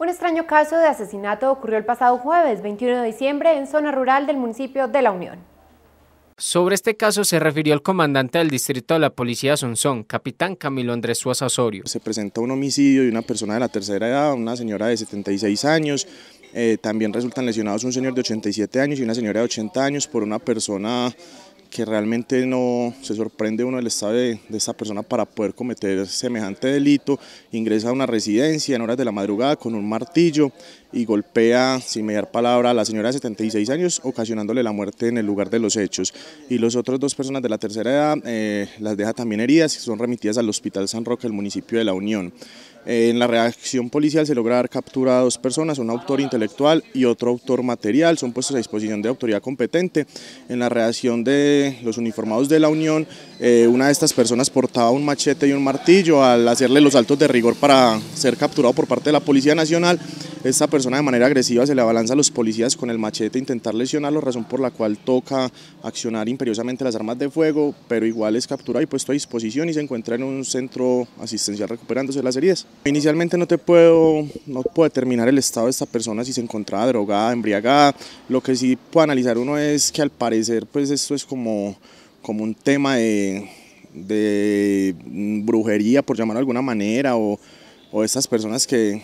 Un extraño caso de asesinato ocurrió el pasado jueves 21 de diciembre en zona rural del municipio de La Unión. Sobre este caso se refirió el comandante del distrito de la policía Sonsón, capitán Camilo Andrés Suárez Osorio. Se presentó un homicidio de una persona de la tercera edad, una señora de 76 años. Eh, también resultan lesionados un señor de 87 años y una señora de 80 años por una persona que realmente no se sorprende uno del estado de, esta persona para poder cometer semejante delito, ingresa a una residencia en horas de la madrugada con un martillo y golpea, sin mediar palabra, a la señora de 76 años, ocasionándole la muerte en el lugar de los hechos. Y los otros dos personas de la tercera edad eh, las deja también heridas y son remitidas al Hospital San Roque del municipio de La Unión en la reacción policial se logra capturar captura a dos personas, un autor intelectual y otro autor material, son puestos a disposición de autoridad competente. En la reacción de los uniformados de la Unión, eh, una de estas personas portaba un machete y un martillo al hacerle los saltos de rigor para ser capturado por parte de la Policía Nacional. Esta persona de manera agresiva se le abalanza a los policías con el machete intentar lesionarlo, razón por la cual toca accionar imperiosamente las armas de fuego, pero igual es capturado y puesto a disposición y se encuentra en un centro asistencial recuperándose las heridas. Inicialmente no te puedo, no puedo determinar el estado de esta persona si se encontraba drogada, embriagada. Lo que sí puedo analizar uno es que al parecer pues esto es como, como un tema de, brujería, por llamarlo de alguna manera, o, o estas personas que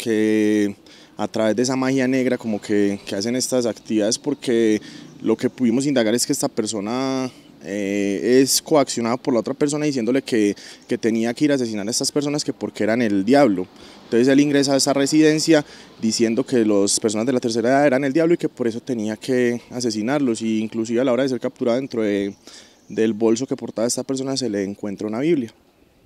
que a través de esa magia negra como que, hacen estas actividades porque lo que pudimos indagar es que esta persona eh, es coaccionada por la otra persona diciéndole que, tenía que ir a asesinar a estas personas que porque eran el diablo. Entonces él ingresa a esa residencia diciendo que las personas de la tercera edad eran el diablo y que por eso tenía que asesinarlos. Y inclusive a la hora de ser capturada dentro del bolso que portaba esta persona se le encuentra una Biblia.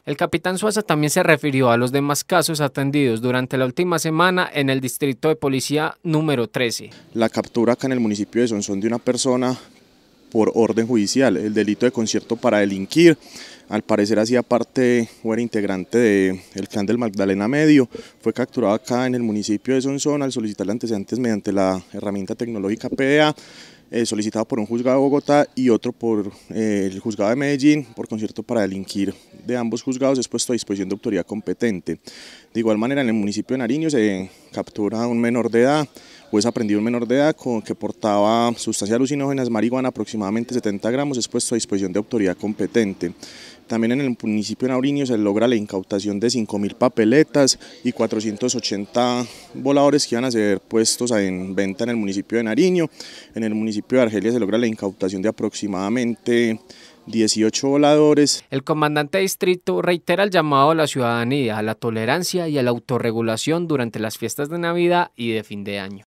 El capitán Suaza también se refirió a los demás casos atendidos durante la última semana en el distrito de policía número 13. La captura acá en el municipio de Sonsón de una persona por orden judicial, el delito de concierto para delinquir, al parecer hacía parte o era integrante del clan del Magdalena Medio, fue capturado acá en el municipio de Sonsón al solicitar antecedentes mediante la herramienta tecnológica PDA, eh, solicitado por un juzgado de Bogotá y otro por eh, el juzgado de Medellín por concierto para delinquir de ambos juzgados es puesto a disposición de autoridad competente. De igual manera, en el municipio de Nariño se captura un menor de edad, o es aprendido un menor de edad que portaba sustancias alucinógenas, marihuana, aproximadamente 70 gramos, es puesto a disposición de autoridad competente. También en el municipio de Nariño se logra la incautación de 5.000 papeletas y 480 voladores que iban a ser puestos en venta en el municipio de Nariño. En el municipio de Argelia se logra la incautación de aproximadamente 18 voladores. El comandante distrito reitera el llamado a la ciudadanía a la tolerancia y a la autorregulación durante las fiestas de Navidad y de fin de año.